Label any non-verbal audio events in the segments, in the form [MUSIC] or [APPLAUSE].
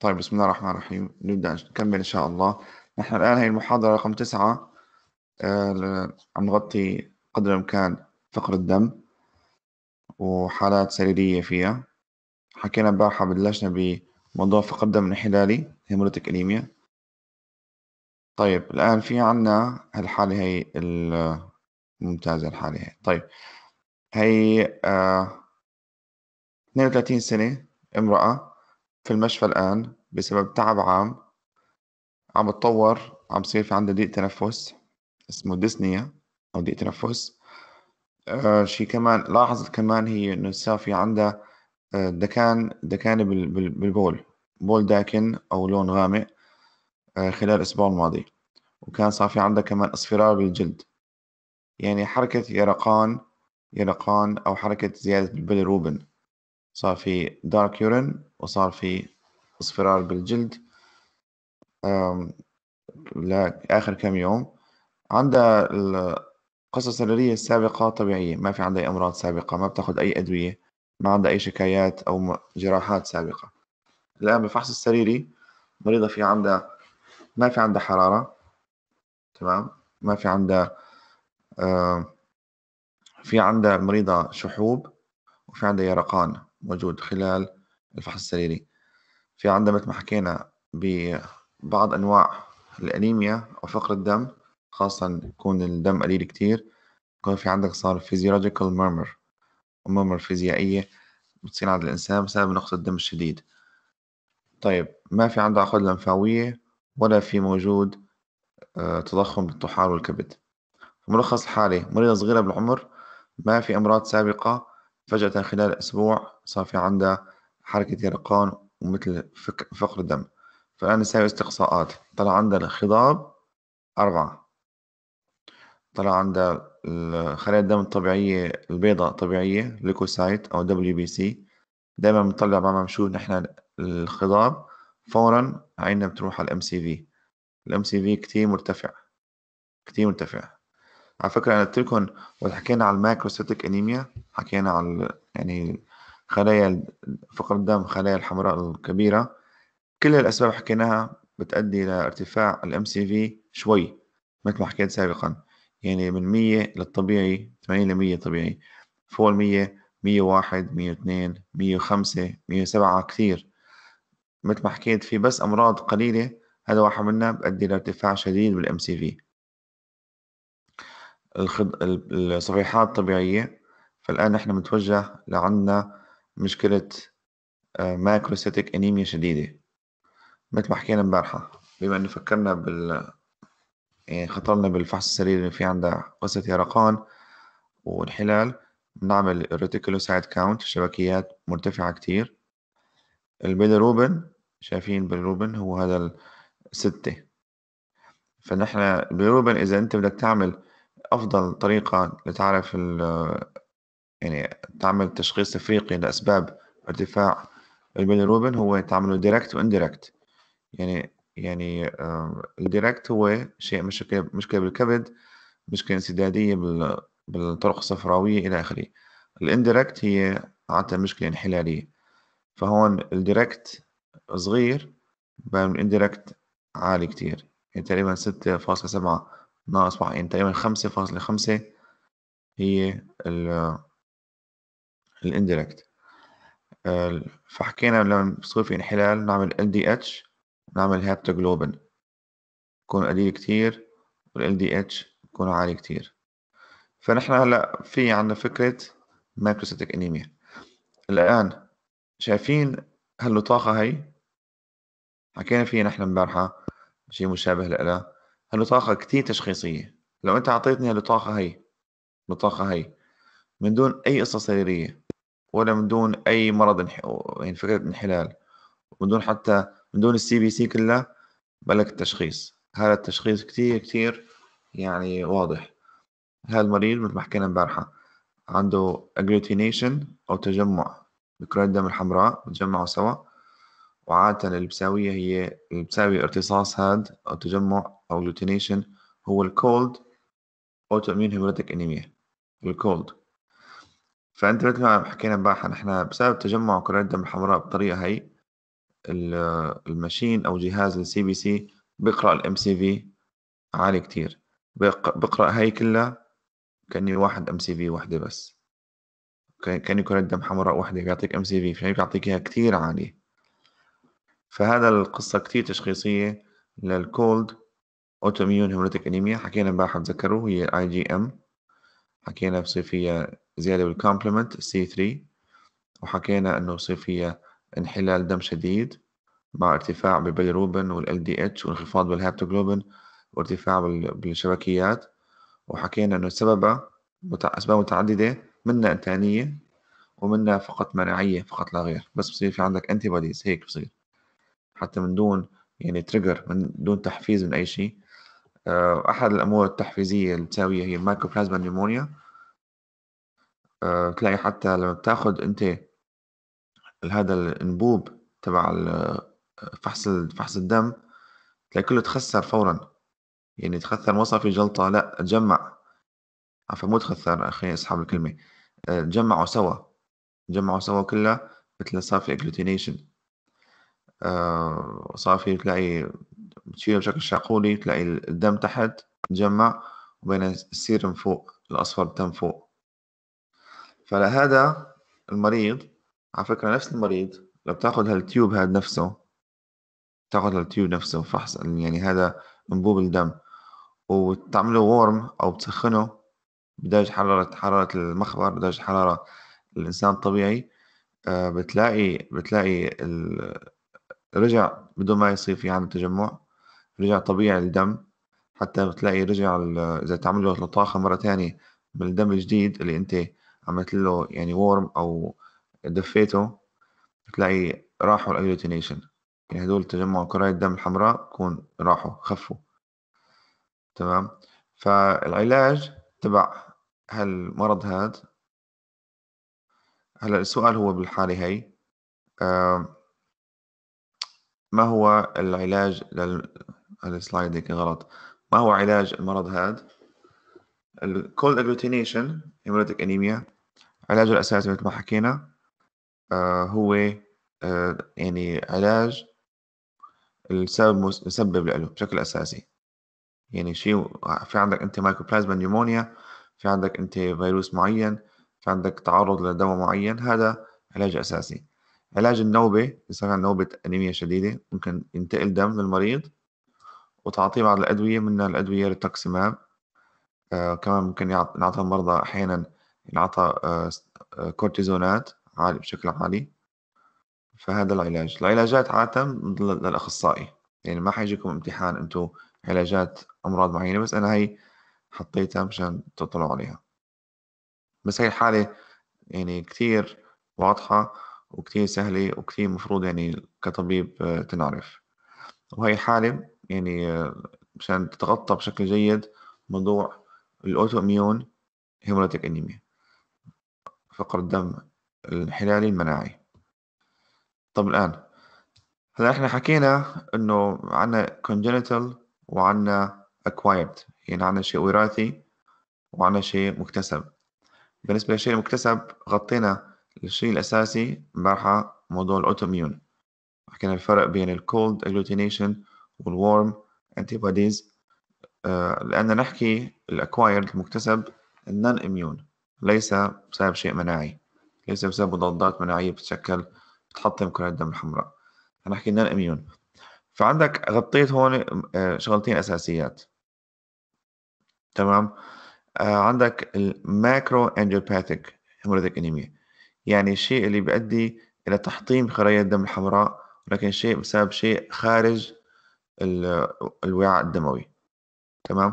طيب بسم الله الرحمن الرحيم نبدأ نكمل إن شاء الله نحن الآن هي المحاضرة رقم تسعة آه، عم نغطي قدر الإمكان فقر الدم وحالات سريرية فيها حكينا امبارحة بلشنا بموضوع فقر الدم الانحلالي هيموليتيك أنيميا طيب الآن في عنا هالحالة هي الممتازة الحالة هي طيب هي آه 32 سنة امرأة في المشفى الآن بسبب تعب عام عم بتطور عم بصير في عندها ضيق تنفس اسمه ديسنيا أو ضيق تنفس آه شي كمان لاحظت كمان هي إنه السافية عندها آه، دكان دكانة بالبول بول داكن أو لون غامق آه، خلال الأسبوع الماضي وكان صار في عندها كمان اصفرار بالجلد يعني حركة يرقان يرقان أو حركة زيادة روبن صار في دارك يورين وصار في اصفرار بالجلد لآخر كم يوم عندها القصة السريرية السابقة طبيعية ما في عندها أي أمراض سابقة ما بتاخد أي أدوية ما عندها أي شكايات أو جراحات سابقة الآن بالفحص السريري مريضة في عندها ما في عندها حرارة تمام ما في عندها في عندها مريضة شحوب وفي عندها يرقان موجود خلال الفحص السريري في عندنا مثل ما حكينا ببعض أنواع الأنيميا أو فقر الدم خاصة يكون الدم قليل كتير يكون في عندك صار فيزيولوجيكال مرمر مرمر فيزيائية بتصير عند الإنسان بسبب نقص الدم الشديد طيب ما في عنده عقد لمفاوية ولا في موجود آه، تضخم بالطحال والكبد ملخص الحالة مريضة صغيرة بالعمر ما في أمراض سابقة فجأة خلال أسبوع صار في عندها حركة يرقان ومثل فقر الدم فأنا نساوي استقصاءات طلع عندها الخضاب أربعة طلع عندها خلايا الدم الطبيعية البيضاء الطبيعية ليكوسايت أو دبليو بي سي دايما بنطلع بعد ما بنشوف نحن الخضاب فورا عيننا بتروح على الام سي في الام سي في كتير مرتفع كتير مرتفع على فكرة أنا قلت لكم وقت حكينا على الماكروسيتك أنيميا حكينا على يعني خلايا فقر الدم خلايا الحمراء الكبيرة كل الأسباب حكيناها بتأدي إلى ارتفاع الام سي في شوي مثل ما حكيت سابقا يعني من 100 للطبيعي 80 ل 100 طبيعي فوق ال 100 101 102 105 107 كثير مثل ما حكيت في بس أمراض قليلة هذا واحد منها بأدي لارتفاع شديد بالام سي في الصفيحات الطبيعية فالآن نحن بنتوجه لعنا مشكلة ماكروسيتك آه، أنيميا شديدة مثل ما حكينا امبارحة بما إنه فكرنا بال يعني خطرنا بالفحص السريري اللي في عندها قصة يرقان والحلال بنعمل سايد كاونت شبكيات مرتفعة كتير روبن شايفين روبن هو هذا الستة فنحن روبن إذا أنت بدك تعمل أفضل طريقة لتعرف يعني تعمل تشخيص إفريقي لأسباب ارتفاع البيليروبين هو تعمله ديركت واندايركت يعني يعني الديركت هو شيء مشكلة مشكلة بالكبد مشكلة انسدادية بالطرق الصفراوية إلى آخره الاندايركت هي عادة مشكلة انحلالية فهون الديركت صغير بينما الاندايركت عالي كتير يعني تقريبا ستة فاصلة سبعة ناقص واحد يعني تقريبا خمسة فاصلة خمسة هي ال الانديركت آه، فحكينا لما بصير في انحلال نعمل LDH نعمل هابتوجلوبين يكون قليل كتير وال LDH يكون عالي كتير فنحن هلا في عندنا فكرة مايكروسيتيك انيميا الآن شايفين هاللطاقة هي حكينا فيها نحن امبارحة شيء مشابه لها هاللطاقة كتير تشخيصية لو أنت أعطيتني هاللطاقة هي اللطاقة هي من دون أي قصة سريرية ولا من دون اي مرض يعني فكره انحلال من دون حتى من دون السي بي سي كله بلك التشخيص هذا التشخيص كتير كتير يعني واضح هذا المريض مثل ما حكينا امبارحه عنده agglutination أو تجمع بكرة الدم الحمراء بتجمعوا سوا وعادة البساوية هي البساوية ارتصاص هاد أو تجمع أو agglutination هو الكولد autoimmune هيموريتك انيميا الكولد فانت مثل ما حكينا امبارح احنا بسبب تجمع كريات الدم الحمراء بالطريقه هي المشين او جهاز السي بي سي بيقرا الام سي في عالي كتير بقرا هاي كلها كاني واحد ام سي في وحده بس كاني كريات الدم حمراء وحده بيعطيك ام سي في فهي بيعطيك اياها كتير عالية فهذا القصة كتير تشخيصية للكولد اوتوميون هيموليتيك انيميا حكينا امبارح بتذكروا هي اي جي ام حكينا بصير فيها زيادة بالكومبلمنت سي 3 وحكينا أنه يصير فيها انحلال دم شديد مع ارتفاع بالبيلروبين دي اتش وانخفاض بالهابتوجلوبين وارتفاع بالشبكيات وحكينا أنه سببها متع... أسباب متعددة منها إنتانية ومنها فقط مناعية فقط لا غير بس بصير في عندك انتي بوديز هيك بصير حتى من دون يعني تريجر من دون تحفيز من أي شيء آه، أحد الأمور التحفيزية اللي هي المايكوبلازما نيمونيا آه، بتلاقي حتى لما بتاخد انت هذا الانبوب تبع فحص فحص الدم تلاقي كله تخثر فورا يعني تخثر ما صار في جلطة لا تجمع عفوا مو تخثر اخي اسحب الكلمة تجمعوا آه، سوا تجمعوا سوا كلها مثل صار في اجلوتينيشن آه، صار في تلاقي بتشيله بشكل شاقولي تلاقي الدم تحت تجمع وبين السيرم فوق الأصفر بتم فوق فلهذا المريض على فكرة نفس المريض لو بتاخذ هالتيوب هذا نفسه تاخذ هالتيوب نفسه فحص يعني هذا انبوب الدم وتعمله ورم او بتسخنه بدرجة حرارة حرارة المخبر بدرجة حرارة الانسان الطبيعي آه، بتلاقي بتلاقي رجع بدون ما يصير في عنده تجمع رجع طبيعي الدم حتى بتلاقي رجع اذا تعمل له لطاخه مره ثانيه من الدم الجديد اللي انت عملت له يعني ورم او دفيته بتلاقي راحوا الاجلوتينيشن يعني هدول تجمع كرات الدم الحمراء بكون راحوا خفوا تمام فالعلاج تبع هالمرض هاد هلا السؤال هو بالحالة هي ما هو العلاج لل السلايد هيك غلط ما هو علاج المرض هاد الكولد اجلوتينيشن هيموليتيك انيميا العلاج الأساسي مثل ما حكينا آه، هو آه، يعني علاج السبب مسبب له بشكل أساسي يعني شيء في عندك أنت مايكوبلازما نيومونيا في عندك أنت فيروس معين في عندك تعرض لدواء معين هذا علاج أساسي علاج النوبة يصير عن نوبة أنيميا شديدة ممكن ينتقل دم للمريض وتعطيه بعض الأدوية منها الأدوية للتوكسيماب آه كمان ممكن نعطي المرضى أحيانا ينعطى آه، آه، كورتيزونات عالي بشكل عالي فهذا العلاج العلاجات عادة للأخصائي يعني ما حيجيكم امتحان انتم علاجات أمراض معينة بس أنا هي حطيتها مشان تطلعوا عليها بس هي الحالة يعني كتير واضحة وكتير سهلة وكتير مفروض يعني كطبيب آه، تنعرف وهي حالة يعني مشان تتغطى بشكل جيد موضوع الأوتو إميون هيموراتيك أنيميا فقر الدم الانحلالي المناعي طب الآن هلا احنا حكينا انه عنا congenital وعنا acquired يعني عندنا شيء وراثي وعنا شيء مكتسب بالنسبة للشيء المكتسب غطينا الشيء الأساسي مبارحة موضوع الأوتوميون حكينا الفرق بين الكولد agglutination والورم antibodies آه لأن نحكي الأكوايرد المكتسب النون اميون ليس بسبب شيء مناعي ليس بسبب مضادات مناعية بتتشكل بتحطم كرات الدم الحمراء احنا حكينا الاميون فعندك غطيت هون آه، شغلتين اساسيات تمام آه، عندك الماكرو انجيوباثيك هيموليتيك انيميا يعني الشيء اللي بيؤدي الى تحطيم خلايا الدم الحمراء ولكن شيء بسبب شيء خارج الوعاء الدموي تمام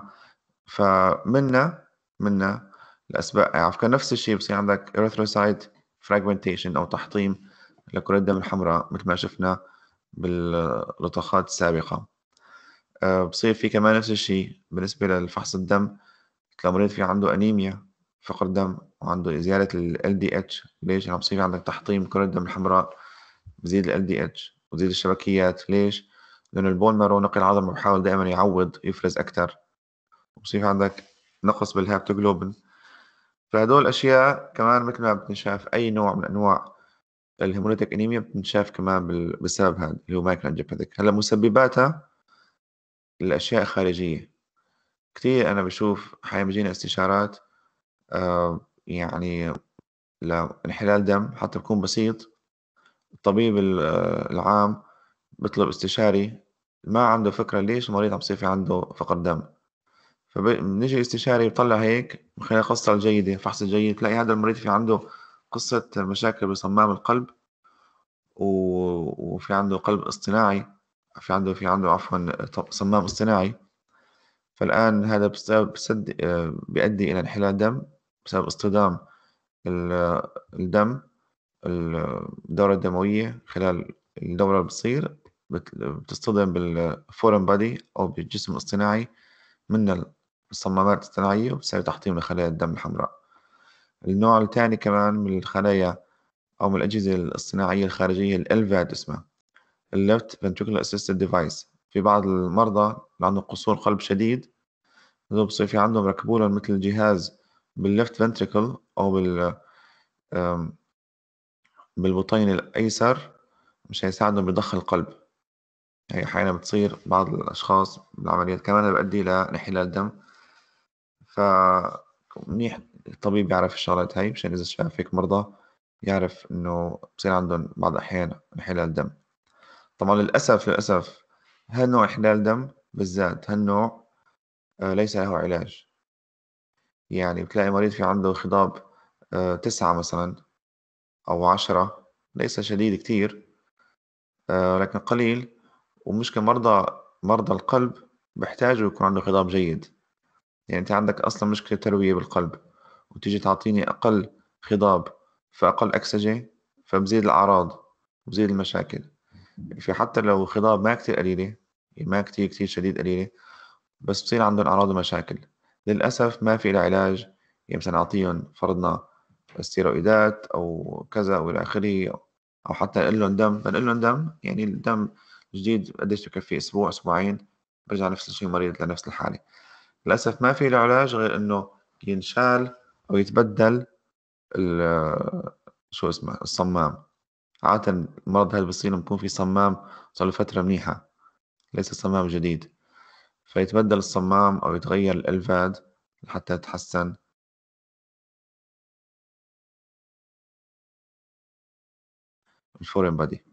فمنا منا الأسباب يعني عفوا نفس الشيء بصير عندك erythrocyte فراجمنتيشن أو تحطيم لكرة الدم الحمراء مثل ما شفنا باللطخات السابقة آه، بصير في كمان نفس الشيء بالنسبة للفحص الدم مريض في عنده أنيميا فقر دم وعنده زيادة ال LDH ليش؟ عم يعني بصير عندك تحطيم كرة الدم الحمراء بزيد ال LDH وزيد الشبكيات ليش؟ لأنه البون مارو نقي العظم بحاول دائما يعوض يفرز أكثر وبصير عندك نقص بالهابتوجلوبين فهدول الاشياء كمان مثل ما بتنشاف أي نوع من أنواع الهيموليتك انيميا بتنشاف كمان بسبب هذا اللي هو مايكرو انجيوباثيك هلا مسبباتها الاشياء خارجيه كثير انا بشوف احيانا بيجينا استشارات آه يعني لانحلال دم حتى بكون بسيط الطبيب العام بيطلب استشاري ما عنده فكره ليش المريض عم يصير في عنده فقر دم فبنيجي استشاري بيطلع هيك من خلال قصة الجيدة فحص جيد تلاقي هذا المريض في عنده قصة مشاكل بصمام القلب و... وفي عنده قلب اصطناعي في عنده في عنده عفوا صمام اصطناعي فالآن هذا بسبب بسد... بيؤدي إلى انحلال دم بسبب اصطدام الدم الدورة الدموية خلال الدورة اللي بتصير بتصطدم بالفورم بادي أو بالجسم الاصطناعي من مصممات اصطناعية وبصير تحطيم لخلايا الدم الحمراء النوع الثاني كمان من الخلايا أو من الأجهزة الاصطناعية الخارجية الألفاد اسمها اللفت ventricular assisted device في بعض المرضى اللي عندهم قصور قلب شديد بصير في عندهم ركبوا مثل جهاز باللفت ventricle أو بال بالبطين الأيسر مش هيساعدهم بضخ القلب هي يعني أحيانا بتصير بعض الأشخاص بالعمليات كمان بتؤدي لانحلال دم ف منيح الطبيب يعرف الشغلات هاي مشان اذا شاف فيك مرضى يعرف انه بصير عندهم بعض الاحيان انحلال دم طبعا للاسف للاسف هالنوع انحلال دم بالذات هالنوع آه، ليس له علاج يعني بتلاقي مريض في عنده خضاب آه، تسعة مثلا أو عشرة ليس شديد كتير آه، لكن قليل ومشكلة مرضى مرضى القلب بحتاجوا يكون عنده خضاب جيد يعني انت عندك اصلا مشكله ترويه بالقلب وتيجي تعطيني اقل خضاب فاقل اكسجه فبزيد الاعراض وبزيد المشاكل في حتى لو خضاب ما كتير قليله يعني ما كتير كتير شديد قليله بس بصير عندهم اعراض ومشاكل للاسف ما في لها علاج يعني مثلا اعطيهم فرضنا استيرويدات او كذا والى اخره او حتى نقول لهم دم بنقول لهم دم يعني الدم جديد قديش بكفي اسبوع اسبوعين برجع نفس الشيء مريض لنفس الحاله للاسف ما في له علاج غير انه ينشال او يتبدل شو اسمه الصمام عادة المرض هذا بصير بكون في صمام صار له فترة منيحة ليس صمام جديد فيتبدل الصمام أو يتغير الألفاد حتى يتحسن الفورين بادي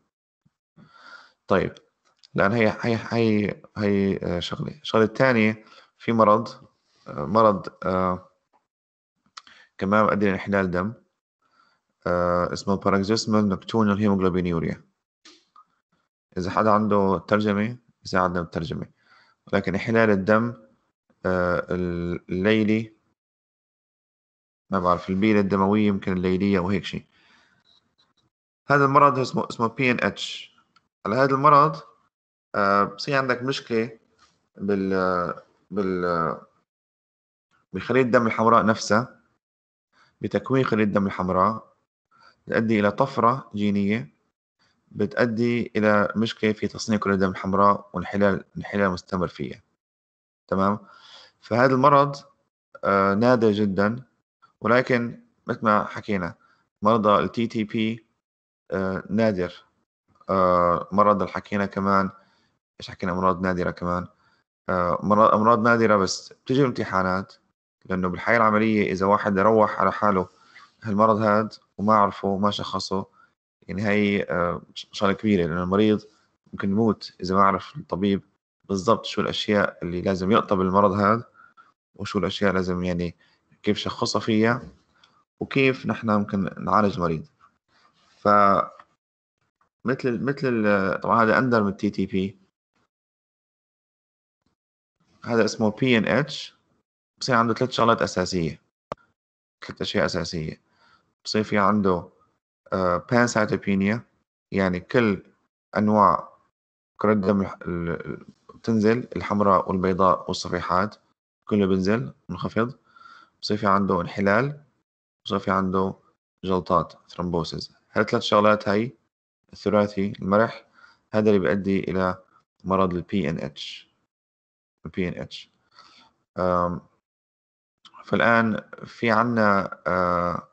طيب لأن هي هي هي هي آه، شغلة الشغلة الثانية في مرض مرض آه، كمان مؤدي لانحلال دم آه، اسمه Paroxysmal Nocturnal Hemoglobinuria إذا حدا عنده ترجمة يساعدنا بالترجمة ولكن انحلال الدم آه، الليلي ما بعرف البيلة الدموية يمكن الليلية أو هيك شيء هذا المرض اسمه اسمه بي ان اتش على هذا المرض بصير عندك مشكلة بال بال بخلية الدم الحمراء نفسها بتكوين خلية الدم الحمراء بتؤدي إلى طفرة جينية بتؤدي إلى مشكلة في تصنيع كل الدم الحمراء وانحلال انحلال مستمر فيها تمام فهذا المرض آه، نادر جدا ولكن مثل ما حكينا مرضى التي تي بي نادر آه، مرض الحكينا كمان ايش حكينا امراض نادره كمان آه، امراض نادره بس بتجي امتحانات لانه بالحياه العمليه اذا واحد روح على حاله هالمرض هاد وما عرفه وما شخصه يعني هي آه، شغله كبيره لانه المريض ممكن يموت اذا ما عرف الطبيب بالضبط شو الاشياء اللي لازم يقطع بالمرض هاد وشو الاشياء لازم يعني كيف شخصها فيها وكيف نحن ممكن نعالج مريض ف مثل مثل طبعا هذا اندر من التي تي بي هذا اسمه بي ان اتش بصير عنده ثلاث شغلات اساسيه ثلاث اشياء اساسيه بصير في عنده بانسايتوبينيا آه، يعني كل انواع كره الدم بتنزل الحمراء والبيضاء والصفيحات كله بنزل منخفض بصير في عنده انحلال بصير في عنده جلطات ثرومبوسز هالثلاث شغلات هاي الثلاثي المرح هذا اللي بيؤدي الى مرض البي ان اتش بي ان اتش فالان في عندنا آه،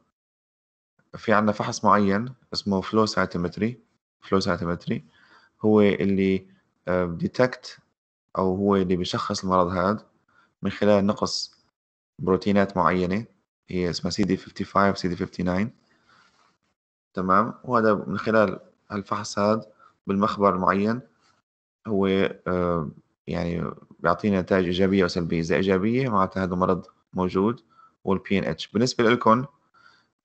في عندنا فحص معين اسمه فلو سايتومتري فلو سايتومتري هو اللي بديتكت آه، او هو اللي بيشخص المرض هذا من خلال نقص بروتينات معينه هي اسمها سي دي 55 سي دي 59 تمام وهذا من خلال هالفحص هذا بالمخبر معين هو آه، يعني بيعطينا نتائج ايجابيه وسلبيه اذا ايجابيه معناتها هذا مرض موجود والبي ان اتش بالنسبه لكم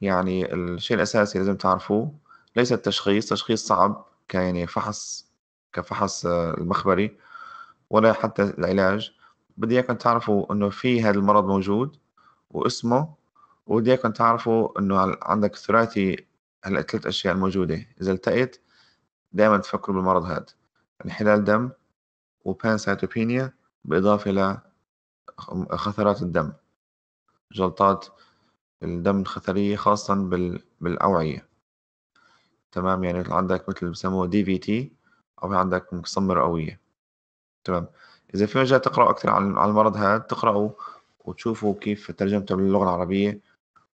يعني الشيء الاساسي لازم تعرفوه ليس التشخيص تشخيص صعب كيعني فحص كفحص آه، المخبري ولا حتى العلاج بدي اياكم تعرفوا انه في هذا المرض موجود واسمه وبدي اياكم تعرفوا انه عندك ثلاثي هلا ثلاث اشياء الموجوده اذا التقيت دائما تفكروا بالمرض هذا انحلال دم وبانسايتوبينيا بالإضافة إلى خثرات الدم جلطات الدم الخثرية خاصة بالأوعية تمام يعني عندك مثل بسموه دي في تي أو عندك مكسمر قوية تمام إذا في مجال تقرأ أكثر عن المرض هذا تقرأوا وتشوفوا كيف ترجمته باللغة العربية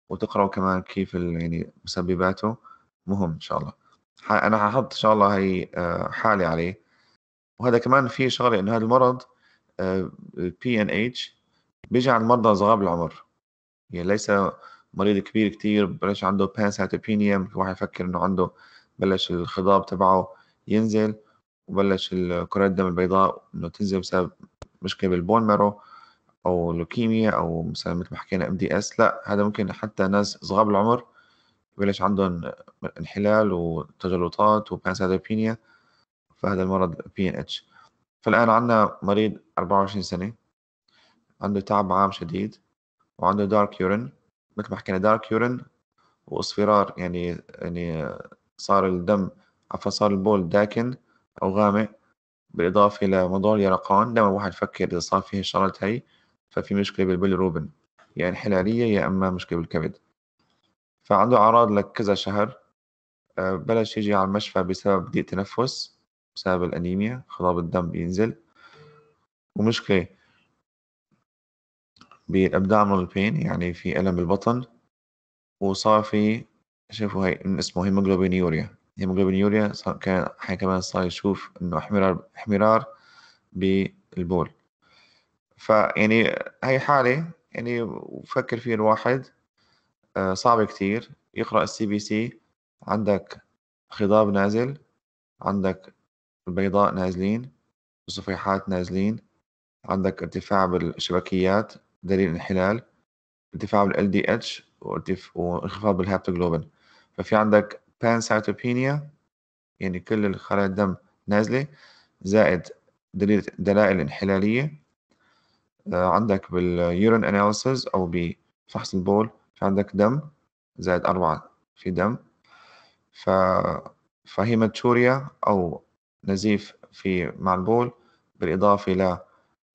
وتقرأوا كمان كيف يعني مسبباته مهم إن شاء الله أنا هحط إن شاء الله هي آه، حالي عليه وهذا كمان في شغله انه هذا المرض بي ان اتش بيجي عند مرضى صغار بالعمر يعني ليس مريض كبير كتير بلش عنده بانس ممكن واحد يفكر انه عنده بلش الخضاب تبعه ينزل وبلش الكرات الدم البيضاء انه تنزل بسبب مشكله بالبون مارو او لوكيميا او مثلا مثل ما حكينا ام دي اس لا هذا ممكن حتى ناس صغار بالعمر بلش عندهم انحلال وتجلطات وبانسايتوبينيا فهذا المرض بي ان اتش فالآن عندنا مريض 24 سنة عنده تعب عام شديد وعنده دارك يورين مثل ما حكينا دارك يورين واصفرار يعني يعني صار الدم عفوا صار البول داكن أو غامق بالإضافة الى موضوع اليرقان دائما الواحد يفكر إذا صار فيه الشغلات هي ففي مشكلة روبن يا انحلالية يا إما مشكلة بالكبد فعنده أعراض لكذا شهر آه، بلش يجي على المشفى بسبب ضيق تنفس بسبب الأنيميا خضاب الدم بينزل ومشكلة بالابدومينال بين يعني في ألم بالبطن وصار في شوفوا هاي اسمه هيموجلوبينيوريا هيموجلوبينيوريا صار كان حي كمان صار يشوف إنه احمرار احمرار بالبول فيعني هاي حالة يعني وفكر فيها الواحد آه، صعب كتير يقرأ السي بي سي عندك خضاب نازل عندك البيضاء نازلين الصفيحات نازلين عندك ارتفاع بالشبكيات دليل انحلال ارتفاع بال LDH وانخفاض بالهابتوغلوبين ففي عندك بانسايتوبينيا يعني كل خلايا الدم نازلة زائد دليل دلائل انحلالية آه، عندك باليورين اناليسز او بفحص البول في عندك دم زائد أربعة في دم ف فهيماتوريا أو نزيف في مع البول بالإضافة إلى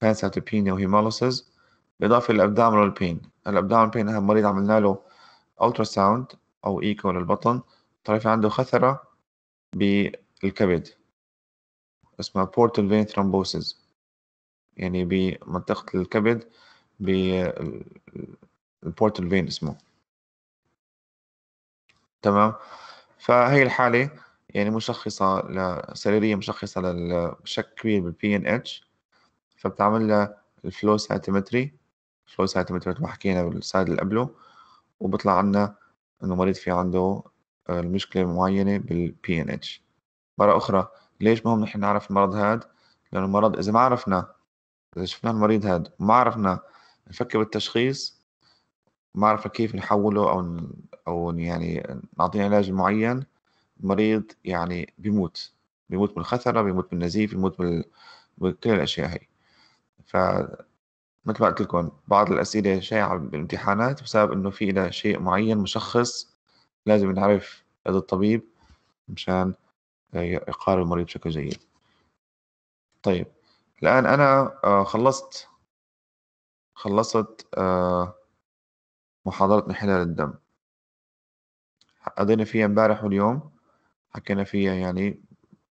بانساتوبينيا hemolysis بالإضافة إلى للأبدامينال بين الأبدامينال بين أهم مريض عملنا له ألترا ساوند أو إيكو للبطن في عنده خثرة بالكبد اسمها بورتال فين thrombosis يعني بمنطقة الكبد بالبورتال فين اسمه تمام فهي الحالة يعني مشخصة ل... سريرية مشخصة للشك كبير بالبي ان اتش فبتعمل لها الفلو سايتومتري الفلو سايتومتري مثل ما حكينا بالسايد اللي قبله وبطلع عنا انه مريض في عنده المشكلة آه، معينة بالبي ان اتش مرة أخرى ليش مهم نحن نعرف المرض هاد لأنه المرض إذا ما عرفنا إذا شفنا المريض هاد وما عرفنا نفكر بالتشخيص ما عرفنا كيف نحوله أو أو يعني نعطيه علاج معين مريض يعني بيموت بيموت من الخثرة بيموت من النزيف بيموت من كل الأشياء هي ف مثل ما قلت لكم بعض الأسئلة شائعة بالامتحانات بسبب إنه في لها شيء معين مشخص لازم نعرف هذا الطبيب مشان آه، يقارب المريض بشكل جيد طيب الآن أنا آه، خلصت خلصت آه، محاضرة محلل حلال الدم قضينا فيها امبارح واليوم حكينا فيها يعني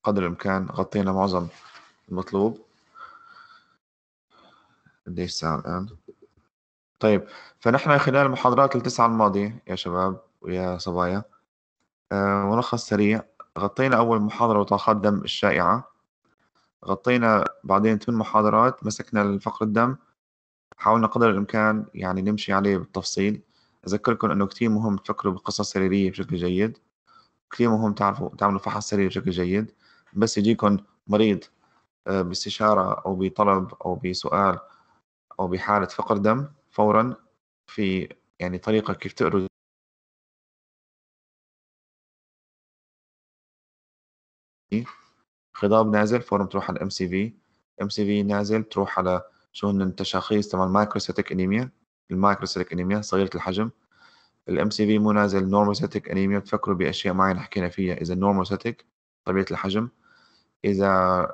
قدر الإمكان غطينا معظم المطلوب قديش ساعة الآن طيب فنحن خلال المحاضرات التسعة الماضية يا شباب ويا صبايا أه ملخص سريع غطينا أول محاضرة وطاقات دم الشائعة غطينا بعدين ثمان محاضرات مسكنا الفقر الدم حاولنا قدر الإمكان يعني نمشي عليه بالتفصيل أذكركم أنه كثير مهم تفكروا بقصص سريرية بشكل جيد كثير مهم تعرفوا تعملوا فحص سريري بشكل جيد بس يجيكم مريض آه، باستشارة أو بطلب أو بسؤال أو بحالة فقر دم فورا في يعني طريقة كيف تقروا خضاب نازل فورا بتروح على الام سي في ام سي في نازل بتروح على شو هن التشخيص تبع المايكروسيتيك انيميا المايكروسيتيك انيميا صغيرة الحجم الام سي في نازل زي النورموستاتيك انيميا بتفكروا باشياء معينه حكينا فيها اذا النورموستاتيك طبيعه الحجم اذا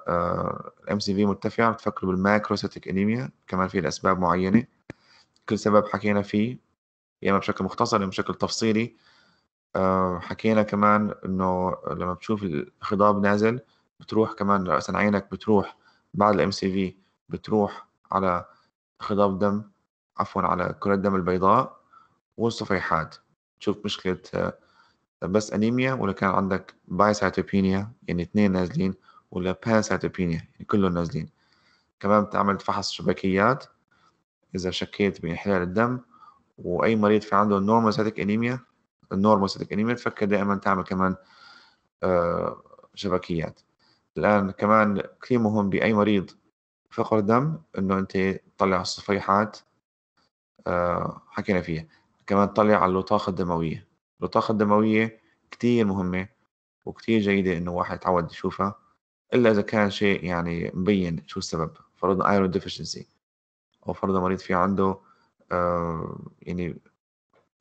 آه، الام سي في مرتفعه بتفكروا بالماكروستاتيك انيميا كمان في الاسباب معينه كل سبب حكينا فيه يا اما بشكل مختصر يا بشكل تفصيلي آه، حكينا كمان انه لما بتشوف الخضاب نازل بتروح كمان راسا عينك بتروح بعد الام سي في بتروح على خضاب دم عفوا على كرة الدم البيضاء والصفيحات تشوف مشكلة آه، بس أنيميا ولا كان عندك بايسايتوبينيا يعني اثنين نازلين ولا بانسايتوبينيا يعني كلهم نازلين كمان بتعمل فحص شبكيات إذا شكيت بانحلال الدم وأي مريض في عنده نورمال سيتيك أنيميا سيتيك أنيميا تفكر دائما تعمل كمان آه، شبكيات الآن كمان كثير مهم بأي مريض فقر دم إنه أنت تطلع الصفيحات آه، حكينا فيها كمان طلع على اللطاقة الدموية اللطاقة الدموية كتير مهمة وكتير جيدة إنه واحد يتعود يشوفها إلا إذا كان شيء يعني مبين شو السبب فرضا ايرون ديفشنسي أو فرضا مريض في عنده آه يعني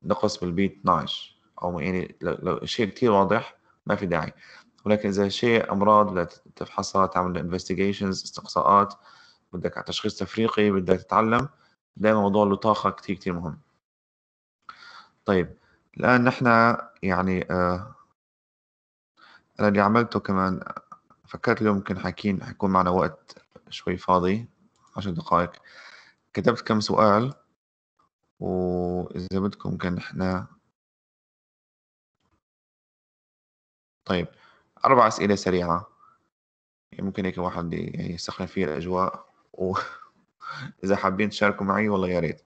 نقص بالبي 12 أو يعني لو شيء كتير واضح ما في داعي ولكن إذا شيء أمراض بدك تفحصها تعمل انفستيجيشنز استقصاءات بدك على تشخيص تفريقي بدك تتعلم دائما موضوع اللطاقة كتير كتير مهم طيب الآن نحن يعني آه أنا اللي عملته كمان فكرت اليوم يمكن حاكين حيكون معنا وقت شوي فاضي عشر دقائق كتبت كم سؤال وإذا بدكم كان نحن طيب أربع أسئلة سريعة ممكن هيك واحد يعني يسخن فيه الأجواء وإذا [LAUGHS] حابين تشاركوا معي والله يا ريت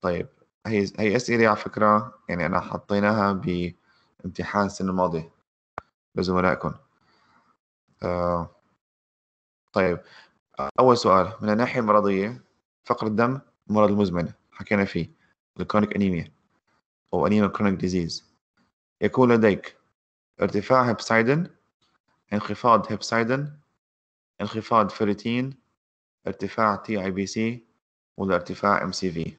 طيب هي هي اسئله على فكره يعني انا حطيناها بامتحان السنه الماضيه لزملائكم آه طيب اول سؤال من الناحيه المرضيه فقر الدم مرض المزمن حكينا فيه الكرونيك انيميا او انيميا كرونيك ديزيز يكون لديك ارتفاع هيبسايدن انخفاض هيبسايدن انخفاض فيريتين ارتفاع تي اي بي سي ولا ارتفاع ام سي في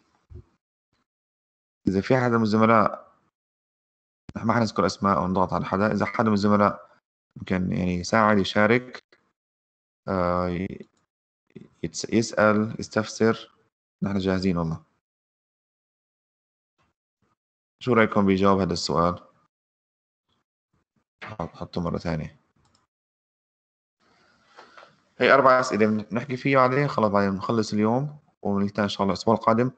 إذا في حدا من الزملاء ما حنذكر أسماء أو نضغط على حدا إذا حدا من الزملاء ممكن يعني يساعد يشارك آه يسأل يستفسر نحن جاهزين والله شو رأيكم بيجاوب هذا السؤال حطه مرة ثانية هي أربع أسئلة بنحكي فيها عليه خلص بعدين بنخلص اليوم ونلتقي إن شاء الله الأسبوع القادم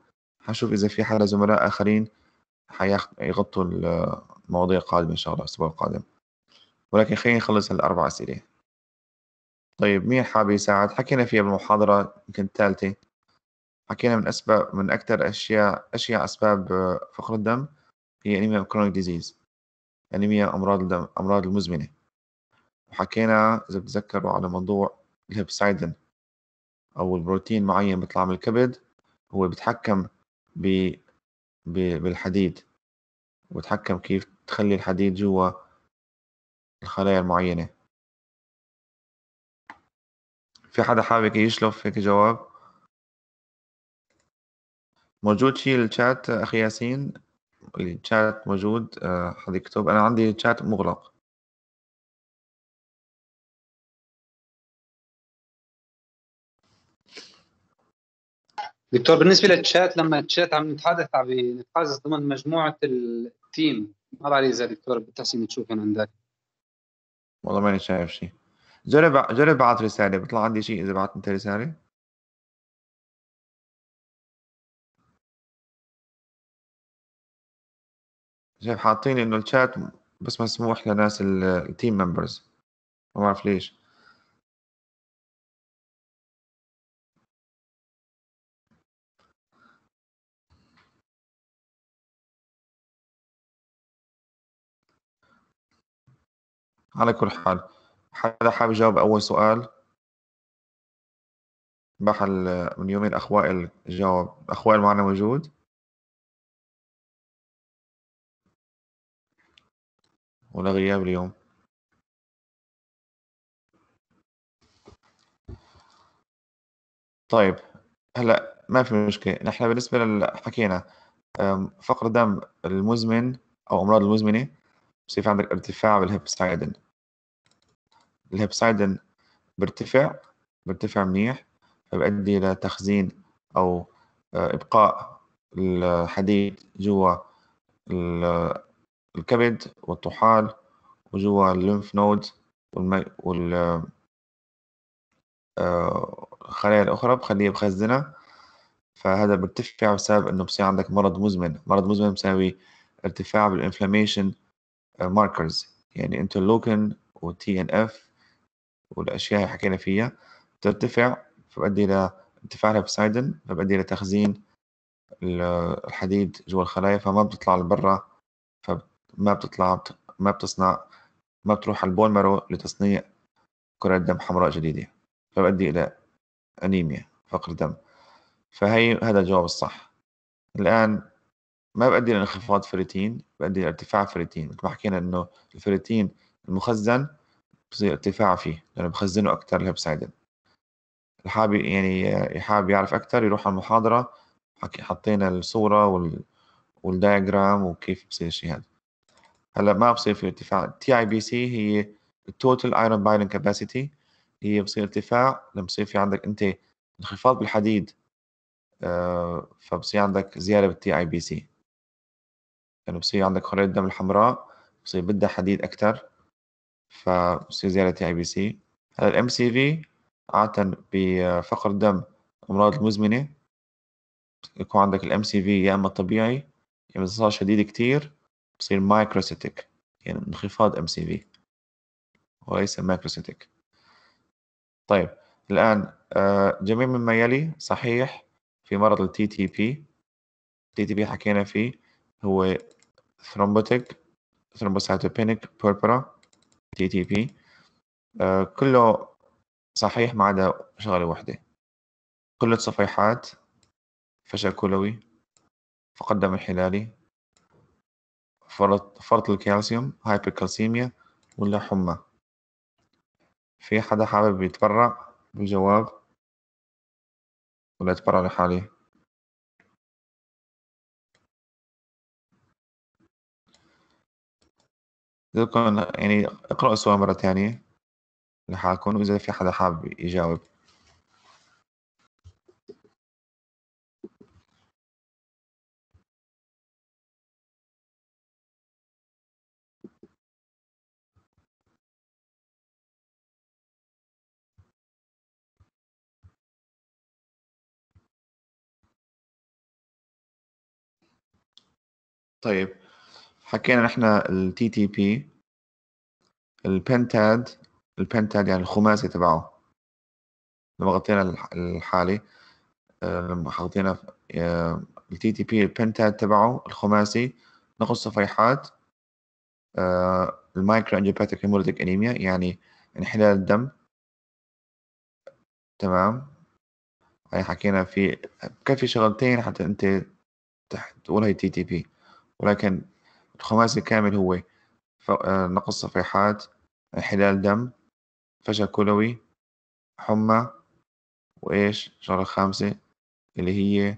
هشوف اذا في حدا زملاء اخرين حيغطوا المواضيع القادمه ان شاء الله الاسبوع القادم ولكن خلينا نخلص هالاربع اسئله طيب مين حابب يساعد حكينا فيها بالمحاضره يمكن الثالثه حكينا من اسباب من اكثر اشياء اشياء اسباب فقر الدم هي انيميا كرونيك ديزيز انيميا امراض الدم امراض المزمنه وحكينا اذا بتذكروا على موضوع الهبسايدن او البروتين معين بيطلع من الكبد هو بيتحكم ب... ب... بالحديد وتحكم كيف تخلي الحديد جوا الخلايا المعينة في حدا حابب يشلف هيك جواب موجود شيء الشات اخي ياسين الشات موجود آه، حد يكتب انا عندي الشات مغلق دكتور بالنسبه للتشات لما التشات عم نتحدث عم نتحدث ضمن مجموعه التيم ما بعرف اذا دكتور بتحسن من عندك والله ماني شايف شيء جرب جرب بعث رساله بيطلع عندي شيء اذا بعثت انت رساله شايف حاطين انه الشات بس مسموح لناس التيم ممبرز ما بعرف ليش على كل حال حدا حابب يجاوب أول سؤال بحل من يومين أخ وائل جاوب أخ وائل معنا موجود ولا غياب اليوم طيب هلا ما في مشكله نحن بالنسبه لل حكينا فقر الدم المزمن او امراض المزمنه بصير في عندك ارتفاع بالهيبسايدن الهيبسايدن بيرتفع بيرتفع منيح فبيؤدي إلى تخزين أو آه، إبقاء الحديد جوا الكبد والطحال وجوا اللمف نود والخلايا آه، الأخرى بخليه بخزنها فهذا بيرتفع بسبب إنه بصير عندك مرض مزمن مرض مزمن بسبب ارتفاع بالإنفلاميشن ماركرز يعني انترلوكن وتي ان اف والاشياء اللي حكينا فيها ترتفع فبؤدي الى ارتفاع الهبسايدن فبؤدي الى تخزين الحديد جوا الخلايا فما بتطلع لبرا فما بتطلع ما بتصنع ما بتروح على البون مارو لتصنيع كرات دم حمراء جديدة فبؤدي إلى أنيميا فقر دم فهي هذا الجواب الصح الآن ما بيؤدي لانخفاض فريتين بيؤدي لارتفاع فريتين مثل ما حكينا إنه الفريتين المخزن بصير ارتفاع فيه لأنه بخزنه أكثر الهبسايدين يعني اللي حابب يعني حابب يعرف أكثر يروح على المحاضرة حطينا الصورة وال والدايجرام وكيف بصير الشيء هذا هلا ما بصير في ارتفاع تي اي بي سي هي التوتال ايرون بايرن كاباسيتي هي بصير ارتفاع لما بصير في عندك انت انخفاض بالحديد آه، فبصير عندك زياده بالتي اي بي سي يعني بصير عندك خلايا الدم الحمراء بصير بدها حديد أكتر فبصير زيادة تي أي بي سي هلا الام سي في عادة بفقر الدم الأمراض المزمنة يكون عندك الام سي في يا إما طبيعي يا إما صار شديد كتير بصير مايكروسيتيك يعني انخفاض ام سي في وليس مايكروسيتيك طيب الآن آه، جميع مما يلي صحيح في مرض التي تي بي التي تي بي حكينا فيه هو ثرومبوتيك ثرومبوسايتوبينيك بوربرا تي تي بي كله صحيح ما عدا شغله واحده قلة صفيحات فشل كلوي فقد دم انحلالي فرط فرط الكالسيوم هايبركالسيميا ولا حمى في حدا حابب يتبرع بالجواب ولا يتبرع لحالي تبقى يعني اقرأوا السؤال مرة ثانية لحالكم وإذا في حدا حابب يجاوب طيب حكينا نحن التي تي بي البنتاد البنتاد يعني الخماسي تبعه لما غطينا الحالي لما حطينا التي تي بي البنتاد تبعه الخماسي نقص صفيحات المايكرو انجيوباتيك هيموليتيك انيميا يعني انحلال الدم تمام هاي يعني حكينا في بكفي شغلتين حتى انت تقول هي تي تي بي ولكن الخماسي كامل هو آه، نقص صفيحات انحلال دم فشل كلوي حمى وإيش الشغلة الخامسة اللي هي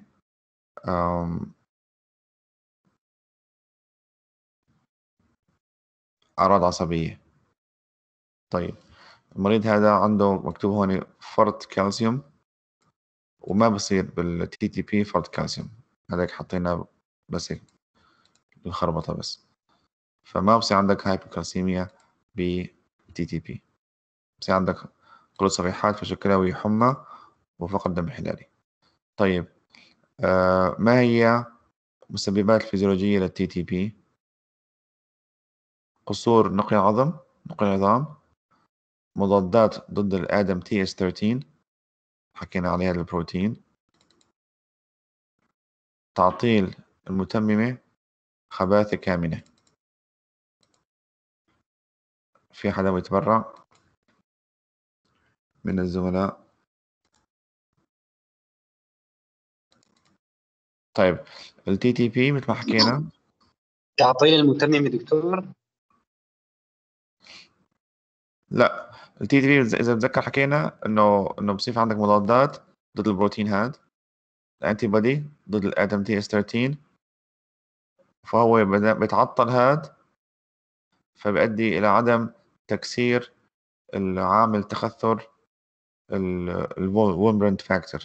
أعراض عصبية طيب المريض هذا عنده مكتوب هون فرط كالسيوم وما بصير بالتي تي بي فرط كالسيوم هذاك حطيناه بس هيك الخربطة بس فما بصير عندك هايبوكالسيميا ب تي تي بي بصير عندك قلوب صفيحات فشل كلوي حمى وفقد دم حلالي طيب آه ما هي مسببات الفيزيولوجية للتي تي بي قصور نقي عظم نقي عظام مضادات ضد الادم تي اس 13 حكينا عليها البروتين تعطيل المتممة خباثة كامنة في حدا بيتبرع من الزملاء طيب التي تي بي مثل ما حكينا تعطيل المتمم دكتور لا التي تي بي اذا بتذكر حكينا انه انه بصير عندك مضادات ضد البروتين هاد الانتي بودي ضد الادم تي اس 13 فهو بيتعطل هاد فبيؤدي إلى عدم تكسير العامل تخثر الومبرنت فاكتور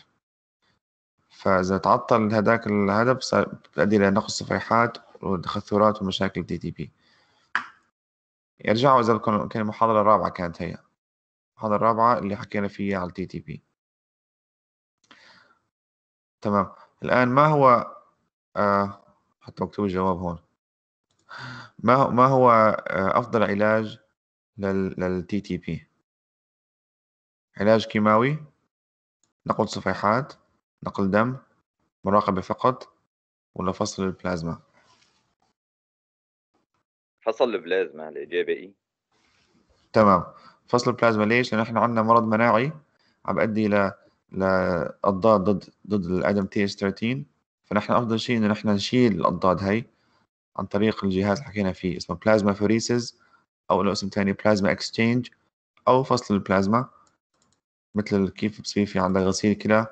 فإذا تعطل هذاك الهدف بيؤدي إلى نقص صفيحات وتخثرات ومشاكل دي تي بي ارجعوا إذا كان المحاضرة الرابعة كانت هي المحاضرة الرابعة اللي حكينا فيها على الدي تي بي تمام الآن ما هو آه حتى مكتوب الجواب هون ما هو ما هو آه، افضل علاج للتي تي بي علاج كيماوي نقل صفيحات نقل دم مراقبة فقط ولا فصل البلازما فصل البلازما الإجابة اي تمام فصل البلازما ليش؟ لأن إحنا عندنا مرض مناعي عم بأدي إلى لأضداد ضد ضد الأدم تي اس 13 فنحن افضل شيء انه نحن نشيل الاضداد هي عن طريق الجهاز اللي حكينا فيه اسمه بلازما فوريسز او له اسم ثاني بلازما اكسشينج او فصل البلازما مثل كيف بصير في عندك غسيل كلى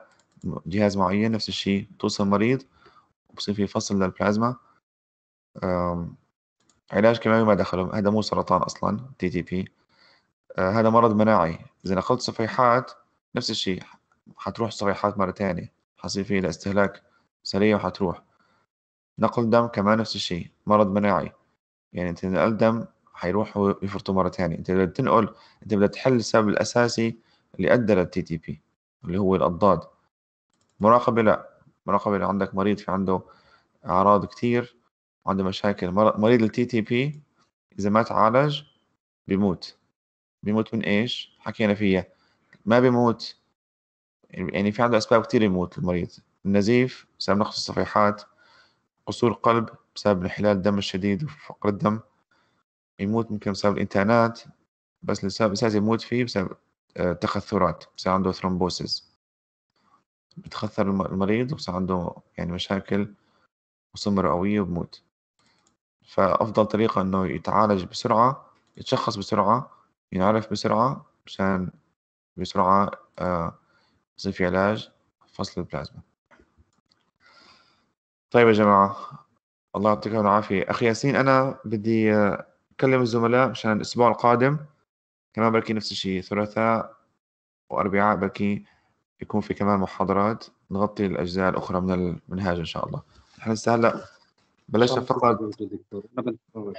جهاز معين نفس الشيء توصل مريض وبصير في فصل للبلازما علاج كيماوي ما دخله هذا مو سرطان اصلا تي تي بي هذا مرض مناعي اذا اخذت صفيحات نفس الشيء حتروح الصفيحات مره ثانيه حصير في استهلاك سريع وحتروح نقل دم كمان نفس الشيء مرض مناعي يعني انت نقل دم حيروح ويفرطوا مرة ثانية انت بدك تنقل انت بدك تحل السبب الأساسي اللي أدى للتي تي بي اللي هو الأضداد مراقبة لا مراقبة لو عندك مريض في عنده أعراض كتير عنده مشاكل مريض التي تي بي إذا ما تعالج بيموت بيموت من إيش حكينا فيها ما بيموت يعني في عنده أسباب كتير يموت المريض النزيف بسبب نقص الصفيحات قصور قلب بسبب انحلال الدم الشديد وفقر الدم يموت ممكن بسبب الانتانات بس السبب الأساسي يموت فيه بسبب آه، تخثرات بصير عنده ثرومبوسيس بتخثر المريض وبصير عنده يعني مشاكل وصمة رئوية وبموت فأفضل طريقة إنه يتعالج بسرعة يتشخص بسرعة ينعرف بسرعة مشان بسرعة آه، يصير في علاج فصل البلازما طيب يا جماعة الله يعطيكم العافية أخي ياسين أنا بدي أكلم الزملاء مشان الأسبوع القادم كمان بركي نفس الشيء ثلاثاء وأربعاء بركي يكون في كمان محاضرات نغطي الأجزاء الأخرى من المنهاج إن شاء الله نحن لسه هلا بلشنا فقرة إن شاء الله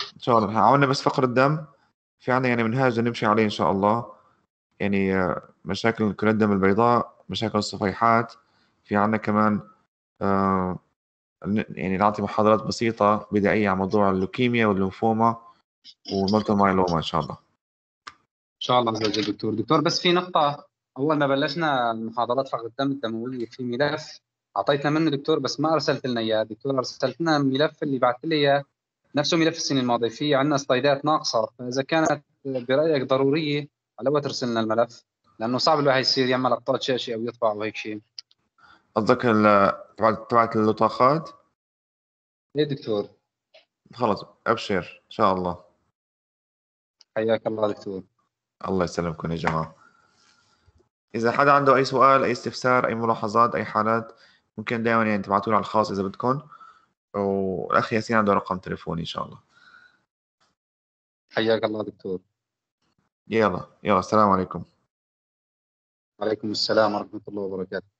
إن شاء الله عملنا بس فقرة الدم في عندنا يعني منهاج نمشي عليه إن شاء الله يعني مشاكل كرة الدم البيضاء مشاكل الصفيحات في عندنا كمان آه، يعني نعطي محاضرات بسيطة بدائية عن موضوع اللوكيميا والليمفوما والمالتيبل مايلوما إن شاء الله. إن شاء الله عز وجل دكتور، دكتور بس في نقطة أول ما بلشنا محاضرات فقط الدم الدموية في ملف أعطيتنا منه دكتور بس ما أرسلت لنا إياه، دكتور أرسلت لنا الملف اللي بعث لي إياه نفسه ملف السنة الماضية في عندنا سلايدات ناقصة فإذا كانت برأيك ضرورية على ترسل لنا الملف لأنه صعب الواحد يصير يعمل أقطاب شاشة أو يطبع أو هيك شيء. قصدك تبعت تبعت اللطاقات؟ يا إيه دكتور خلص ابشر ان شاء الله حياك الله دكتور الله يسلمكم يا جماعه اذا حدا عنده اي سؤال اي استفسار اي ملاحظات اي حالات ممكن دائما يعني تبعتوا على الخاص اذا بدكم والاخ ياسين عنده رقم تليفوني ان شاء الله حياك الله دكتور يلا يلا السلام عليكم وعليكم السلام ورحمه الله وبركاته